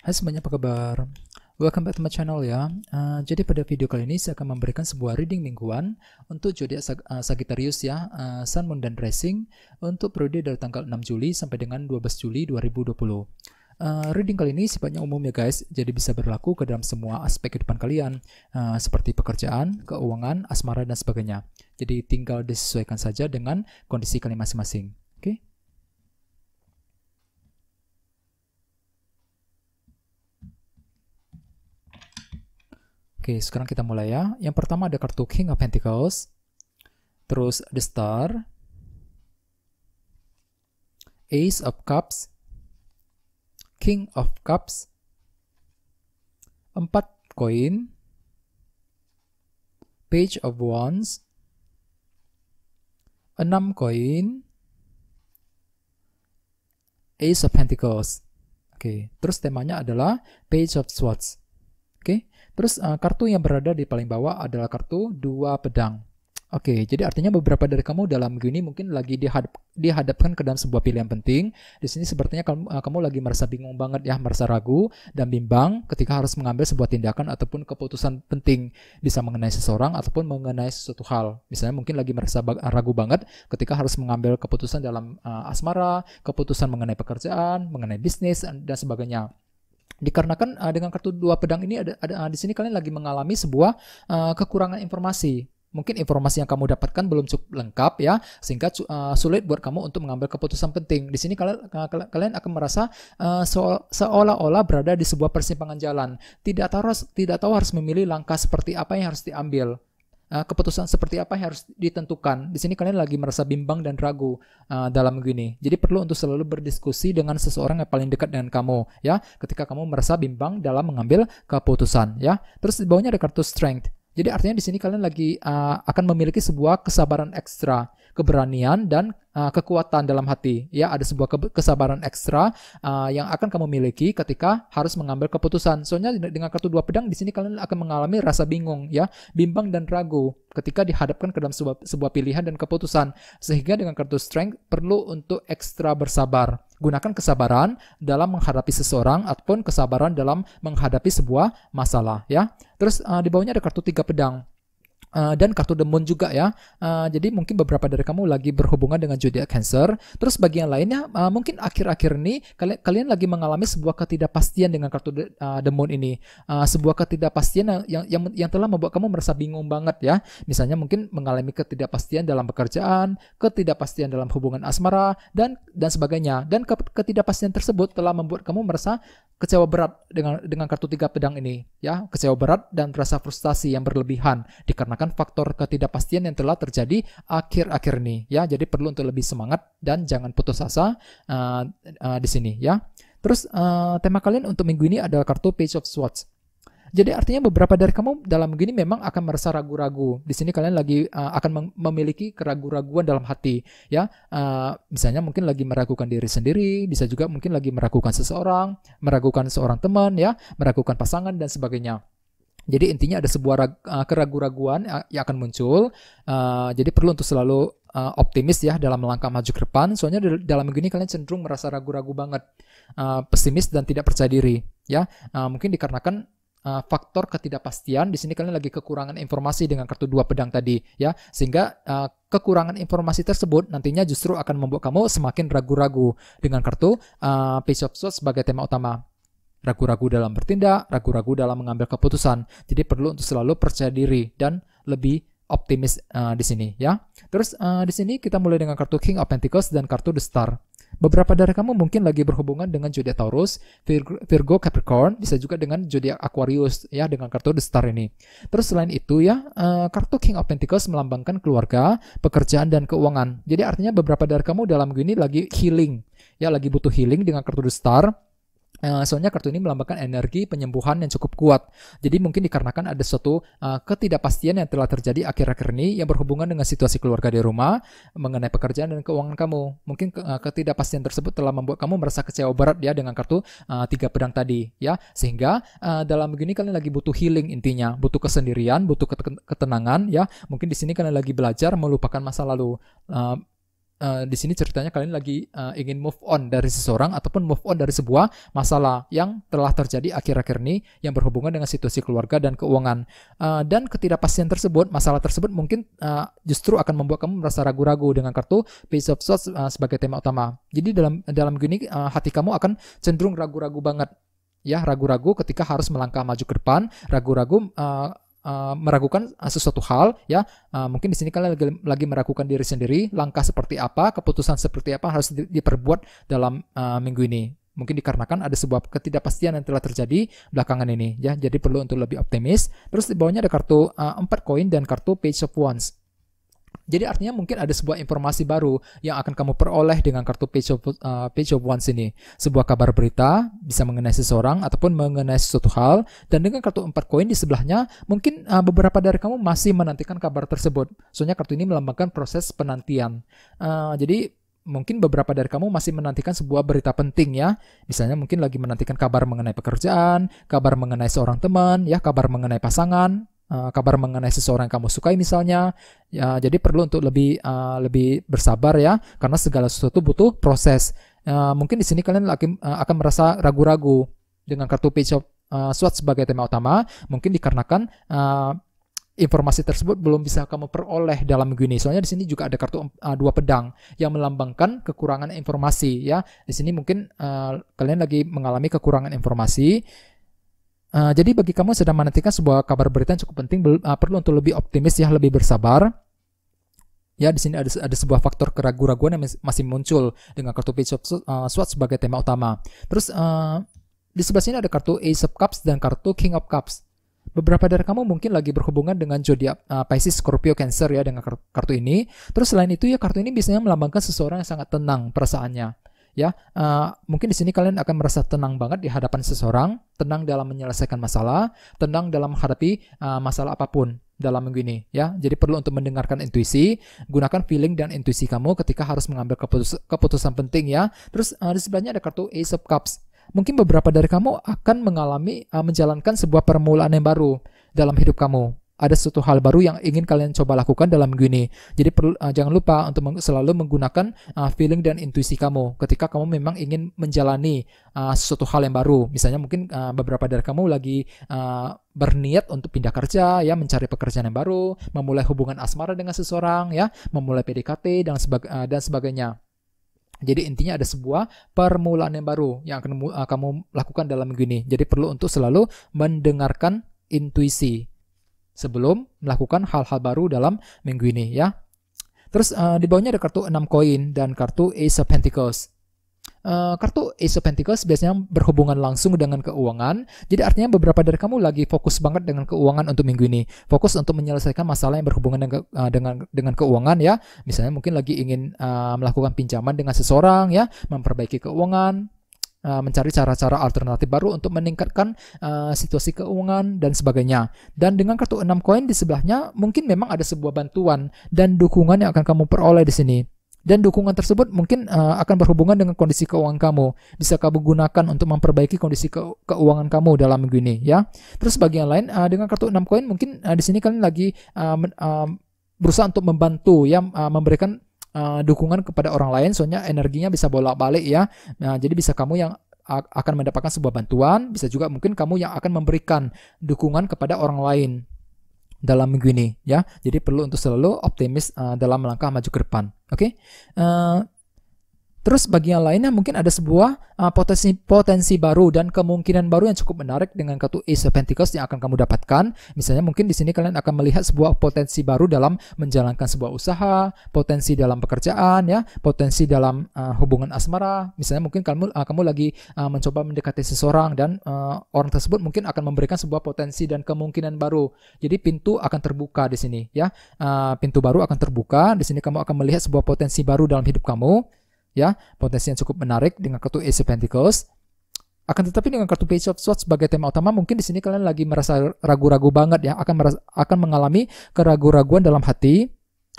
Hai semuanya, apa kabar? Welcome back to my channel ya. Uh, jadi pada video kali ini saya akan memberikan sebuah reading mingguan untuk zodiak Sag uh, Sagittarius ya, uh, Sun, Moon, dan Rising untuk periode dari tanggal 6 Juli sampai dengan 12 Juli 2020. Uh, reading kali ini sifatnya umum ya guys, jadi bisa berlaku ke dalam semua aspek kehidupan kalian, uh, seperti pekerjaan, keuangan, asmara, dan sebagainya. Jadi tinggal disesuaikan saja dengan kondisi kalian masing-masing. Oke? Okay? Oke, sekarang kita mulai ya. Yang pertama ada kartu King of Pentacles, terus The Star, Ace of Cups, King of Cups, empat koin, Page of Wands, enam koin, Ace of Pentacles. Oke, terus temanya adalah Page of Swords. Oke, terus uh, kartu yang berada di paling bawah adalah kartu dua pedang. Oke, jadi artinya beberapa dari kamu dalam gini ini mungkin lagi dihadap, dihadapkan ke dalam sebuah pilihan penting. Di sini sepertinya kamu, uh, kamu lagi merasa bingung banget ya, merasa ragu dan bimbang ketika harus mengambil sebuah tindakan ataupun keputusan penting, bisa mengenai seseorang ataupun mengenai sesuatu hal. Misalnya mungkin lagi merasa bag, ragu banget ketika harus mengambil keputusan dalam uh, asmara, keputusan mengenai pekerjaan, mengenai bisnis dan sebagainya dikarenakan uh, dengan kartu dua pedang ini ada, ada uh, di sini kalian lagi mengalami sebuah uh, kekurangan informasi mungkin informasi yang kamu dapatkan belum cukup lengkap ya sehingga uh, sulit buat kamu untuk mengambil keputusan penting di sini kalian uh, kalian akan merasa uh, seolah-olah berada di sebuah persimpangan jalan tidak tahu tidak tahu harus memilih langkah seperti apa yang harus diambil uh, keputusan seperti apa yang harus ditentukan. Di sini kalian lagi merasa bimbang dan ragu uh, dalam gini. Jadi perlu untuk selalu berdiskusi dengan seseorang yang paling dekat dengan kamu ya ketika kamu merasa bimbang dalam mengambil keputusan ya. Terus di bawahnya ada kartu strength. Jadi artinya di sini kalian lagi uh, akan memiliki sebuah kesabaran ekstra, keberanian dan Uh, kekuatan dalam hati ya ada sebuah kesabaran ekstra uh, yang akan kamu miliki ketika harus mengambil keputusan soalnya dengan kartu dua pedang di sini kalian akan mengalami rasa bingung ya bimbang dan ragu ketika dihadapkan ke dalam sebuah, sebuah pilihan dan keputusan sehingga dengan kartu strength perlu untuk ekstra bersabar gunakan kesabaran dalam menghadapi seseorang ataupun kesabaran dalam menghadapi sebuah masalah ya terus uh, di bawahnya ada kartu tiga pedang Eh, dan kartu The Moon juga ya. Uh, jadi mungkin beberapa dari kamu lagi berhubungan dengan zodiak Cancer. Terus bagi yang lainnya uh, mungkin akhir-akhir ini kalian kalian lagi mengalami sebuah ketidakpastian dengan kartu The, uh, The Moon ini. Uh, sebuah ketidakpastian yang, yang yang telah membuat kamu merasa bingung banget ya. Misalnya mungkin mengalami ketidakpastian dalam pekerjaan, ketidakpastian dalam hubungan asmara dan dan sebagainya. Dan ke, ketidakpastian tersebut telah membuat kamu merasa kecewa berat dengan dengan kartu tiga pedang ini ya, kecewa berat dan rasa frustasi yang berlebihan dikarenakan dikarenakan faktor ketidakpastian yang telah terjadi akhir-akhir ini ya. Jadi perlu untuk lebih semangat dan jangan putus asa uh, uh, di sini ya. Terus uh, tema kalian untuk minggu ini adalah kartu Page of Swords. Jadi artinya beberapa dari kamu dalam minggu ini memang akan merasa ragu-ragu. Di sini kalian lagi uh, akan memiliki keraguan-raguan dalam hati, ya. Uh, misalnya mungkin lagi meragukan diri sendiri, bisa juga mungkin lagi meragukan seseorang, meragukan seorang teman, ya, meragukan pasangan dan sebagainya. Jadi intinya ada sebuah uh, eh, keraguan-raguan eh, yang akan muncul. Uh, jadi perlu untuk selalu uh, optimis ya dalam langkah maju ke depan. Soalnya dalam begini kalian cenderung merasa ragu-ragu banget, uh, pesimis dan tidak percaya diri. Ya, uh, mungkin dikarenakan uh, faktor ketidakpastian di sini kalian lagi kekurangan informasi dengan kartu dua pedang tadi ya sehingga uh, kekurangan informasi tersebut nantinya justru akan membuat kamu semakin ragu-ragu dengan kartu uh, Page of Swords sebagai tema utama ragu-ragu dalam bertindak, ragu-ragu dalam mengambil keputusan. Jadi perlu untuk selalu percaya diri dan lebih optimis uh, di sini ya. Terus uh, di sini kita mulai dengan kartu King of Pentacles dan kartu The Star. Beberapa dari kamu mungkin lagi berhubungan dengan zodiak Taurus, Virgo, Capricorn, bisa juga dengan zodiak Aquarius ya dengan kartu The Star ini. Terus selain itu ya, uh, kartu King of Pentacles melambangkan keluarga, pekerjaan dan keuangan. Jadi artinya beberapa dari kamu dalam gini lagi healing ya lagi butuh healing dengan kartu The Star Eh, soalnya kartu ini melambangkan energi penyembuhan yang cukup kuat. Jadi mungkin dikarenakan ada suatu eh, ketidakpastian yang telah terjadi akhir-akhir ini yang berhubungan dengan situasi keluarga di rumah, mengenai pekerjaan dan keuangan kamu. Mungkin eh, ketidakpastian tersebut telah membuat kamu merasa kecewa berat ya dengan kartu tiga pedang tadi ya. Sehingga dalam begini kalian lagi butuh healing intinya, butuh kesendirian, butuh ketenangan ya. Mungkin di sini kalian lagi belajar melupakan masa lalu uh, di sini ceritanya kalian lagi uh, ingin move on dari seseorang ataupun move on dari sebuah masalah yang telah terjadi akhir-akhir ini yang berhubungan dengan situasi keluarga dan keuangan uh, dan ketidakpastian tersebut masalah tersebut mungkin uh, justru akan membuat kamu merasa ragu-ragu dengan kartu Page of Swords uh, sebagai tema utama jadi dalam dalam gini uh, hati kamu akan cenderung ragu-ragu banget ya ragu-ragu ketika harus melangkah maju ke depan ragu-ragu uh, uh, meragukan eh, sesuatu hal ya uh, mungkin di sini kalian lagi, lagi meragukan diri sendiri langkah seperti apa keputusan seperti apa harus di, diperbuat dalam uh, minggu ini mungkin dikarenakan ada sebuah ketidakpastian yang telah terjadi belakangan ini ya jadi perlu untuk lebih optimis terus di bawahnya ada kartu uh, 4 koin dan kartu page of wands jadi artinya mungkin ada sebuah informasi baru yang akan kamu peroleh dengan kartu page of, uh, page of Wands ini. Sebuah kabar berita bisa mengenai seseorang ataupun mengenai sesuatu hal dan dengan kartu 4 koin di sebelahnya mungkin uh, beberapa dari kamu masih menantikan kabar tersebut. Soalnya kartu ini melambangkan proses penantian. Uh, jadi mungkin beberapa dari kamu masih menantikan sebuah berita penting ya. Misalnya mungkin lagi menantikan kabar mengenai pekerjaan, kabar mengenai seorang teman, ya kabar mengenai pasangan, Eh, kabar mengenai seseorang yang kamu sukai misalnya. Ya, jadi perlu untuk lebih uh, lebih bersabar ya, karena segala sesuatu butuh proses. Uh, mungkin di sini kalian lagi, uh, akan merasa ragu-ragu dengan kartu page of uh, SWOT sebagai tema utama, mungkin dikarenakan uh, informasi tersebut belum bisa kamu peroleh dalam minggu Soalnya di sini juga ada kartu uh, dua pedang yang melambangkan kekurangan informasi ya. Di sini mungkin uh, kalian lagi mengalami kekurangan informasi Eh, jadi bagi kamu sedang menantikan sebuah kabar berita yang cukup penting, uh, perlu untuk lebih optimis ya, lebih bersabar. Ya, di sini ada, ada sebuah faktor keraguan-raguan yang masih muncul dengan kartu Page of uh, sebagai tema utama. Terus uh, di sebelah sini ada kartu Ace of Cups dan kartu King of Cups. Beberapa dari kamu mungkin lagi berhubungan dengan zodiak uh, Pisces, Scorpio, Cancer ya dengan kartu ini. Terus selain itu ya kartu ini biasanya melambangkan seseorang yang sangat tenang perasaannya ya uh, mungkin di sini kalian akan merasa tenang banget di hadapan seseorang tenang dalam menyelesaikan masalah tenang dalam menghadapi uh, masalah apapun dalam minggu ini ya jadi perlu untuk mendengarkan intuisi gunakan feeling dan intuisi kamu ketika harus mengambil keputus keputusan penting ya terus uh, di sebelahnya ada kartu Ace of Cups mungkin beberapa dari kamu akan mengalami uh, menjalankan sebuah permulaan yang baru dalam hidup kamu ada suatu hal baru yang ingin kalian coba lakukan dalam minggu ini. Jadi perlu, uh, jangan lupa untuk meng selalu menggunakan uh, feeling dan intuisi kamu ketika kamu memang ingin menjalani uh, eh, suatu hal yang baru. Misalnya mungkin uh, beberapa dari kamu lagi uh, berniat untuk pindah kerja ya mencari pekerjaan yang baru memulai hubungan asmara dengan seseorang ya memulai PDKT dan uh, dan sebagainya jadi intinya ada sebuah permulaan yang baru yang akan kamu lakukan dalam minggu ini jadi perlu untuk selalu mendengarkan intuisi sebelum melakukan hal-hal baru dalam minggu ini ya. Terus uh, di bawahnya ada kartu 6 koin dan kartu Ace of Pentacles. Uh, kartu Ace of Pentacles biasanya berhubungan langsung dengan keuangan. Jadi artinya beberapa dari kamu lagi fokus banget dengan keuangan untuk minggu ini. Fokus untuk menyelesaikan masalah yang berhubungan dengan uh, dengan dengan keuangan ya. Misalnya mungkin lagi ingin uh, melakukan pinjaman dengan seseorang ya, memperbaiki keuangan, Eh, mencari cara-cara alternatif baru untuk meningkatkan uh, situasi keuangan dan sebagainya. Dan dengan kartu 6 koin di sebelahnya mungkin memang ada sebuah bantuan dan dukungan yang akan kamu peroleh di sini. Dan dukungan tersebut mungkin uh, akan berhubungan dengan kondisi keuangan kamu. Bisa kamu gunakan untuk memperbaiki kondisi ke keuangan kamu dalam minggu ini, ya. Terus bagian lain uh, dengan kartu 6 koin mungkin uh, di sini kalian lagi uh, uh, berusaha untuk membantu ya uh, memberikan uh, dukungan kepada orang lain soalnya energinya bisa bolak-balik ya. Nah, jadi bisa kamu yang akan mendapatkan sebuah bantuan, bisa juga mungkin kamu yang akan memberikan dukungan kepada orang lain dalam minggu ini ya. Jadi perlu untuk selalu optimis uh, dalam langkah maju ke depan. Oke. Okay? Uh, eh, Terus bagi yang lainnya mungkin ada sebuah uh, potensi potensi baru dan kemungkinan baru yang cukup menarik dengan kartu Ace of Pentacles yang akan kamu dapatkan. Misalnya mungkin di sini kalian akan melihat sebuah potensi baru dalam menjalankan sebuah usaha, potensi dalam pekerjaan ya, potensi dalam uh, hubungan asmara. Misalnya mungkin kamu uh, kamu lagi uh, mencoba mendekati seseorang dan uh, orang tersebut mungkin akan memberikan sebuah potensi dan kemungkinan baru. Jadi pintu akan terbuka di sini ya. Uh, pintu baru akan terbuka. Di sini kamu akan melihat sebuah potensi baru dalam hidup kamu ya potensi yang cukup menarik dengan kartu Ace of Pentacles. Akan tetapi dengan kartu Page of Swords sebagai tema utama, mungkin di sini kalian lagi merasa ragu-ragu banget ya, akan merasa, akan mengalami keraguan-raguan dalam hati.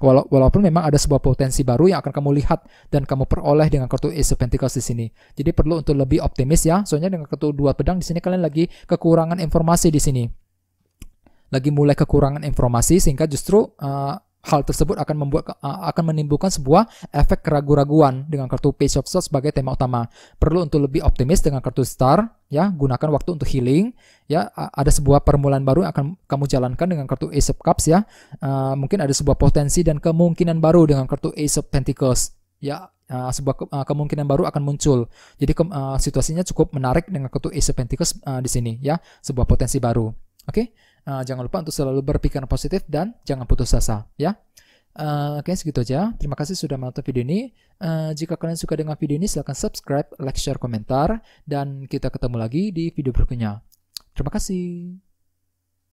Wala walaupun memang ada sebuah potensi baru yang akan kamu lihat dan kamu peroleh dengan kartu Ace of Pentacles di sini. Jadi perlu untuk lebih optimis ya. Soalnya dengan kartu dua pedang di sini kalian lagi kekurangan informasi di sini. Lagi mulai kekurangan informasi sehingga justru uh, hal tersebut akan membuat akan menimbulkan sebuah efek keraguan-raguan dengan kartu Page of Swords sebagai tema utama. Perlu untuk lebih optimis dengan kartu Star, ya, gunakan waktu untuk healing, ya, ada sebuah permulaan baru yang akan kamu jalankan dengan kartu Ace of Cups ya. Uh, mungkin ada sebuah potensi dan kemungkinan baru dengan kartu Ace of Pentacles, ya. Uh, sebuah ke, uh, kemungkinan baru akan muncul. Jadi ke, uh, situasinya cukup menarik dengan kartu Ace of Pentacles uh, di sini ya, sebuah potensi baru. Oke. Okay? Uh, jangan lupa untuk selalu berpikiran positif dan jangan putus asa ya. Uh, Oke, okay, segitu aja. Terima kasih sudah menonton video ini. Uh, jika kalian suka dengan video ini, silahkan subscribe, like, share, komentar. Dan kita ketemu lagi di video berikutnya. Terima kasih.